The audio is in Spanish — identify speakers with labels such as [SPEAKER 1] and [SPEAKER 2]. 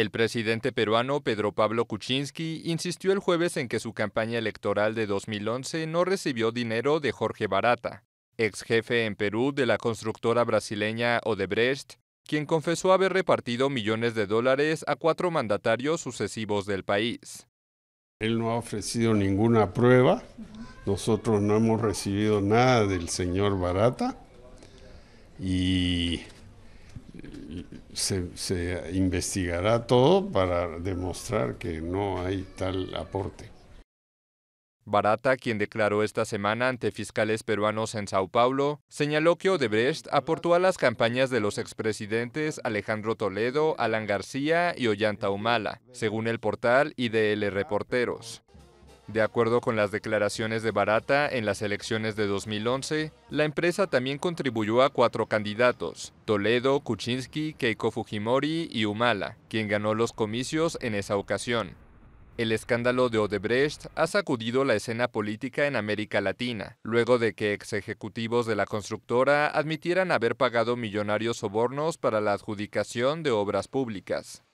[SPEAKER 1] El presidente peruano Pedro Pablo Kuczynski insistió el jueves en que su campaña electoral de 2011 no recibió dinero de Jorge Barata, ex jefe en Perú de la constructora brasileña Odebrecht, quien confesó haber repartido millones de dólares a cuatro mandatarios sucesivos del país. Él no ha ofrecido
[SPEAKER 2] ninguna prueba, nosotros no hemos recibido nada del señor Barata y se, investigará todo para demostrar que no hay tal
[SPEAKER 1] aporte. Barata, quien declaró esta semana ante fiscales peruanos en Sao Paulo, señaló que Odebrecht aportó a las campañas de los expresidentes Alejandro Toledo, Alan García y Ollanta Humala, según el portal IDL Reporteros. De acuerdo con las declaraciones de Barata en las elecciones de 2011, la empresa también contribuyó a cuatro candidatos, Toledo, Kuczynski, Keiko Fujimori y Humala, quien ganó los comicios en esa ocasión. El escándalo de Odebrecht ha sacudido la escena política en América Latina, luego de que ex ejecutivos de la constructora admitieran haber pagado millonarios sobornos para la adjudicación de obras públicas.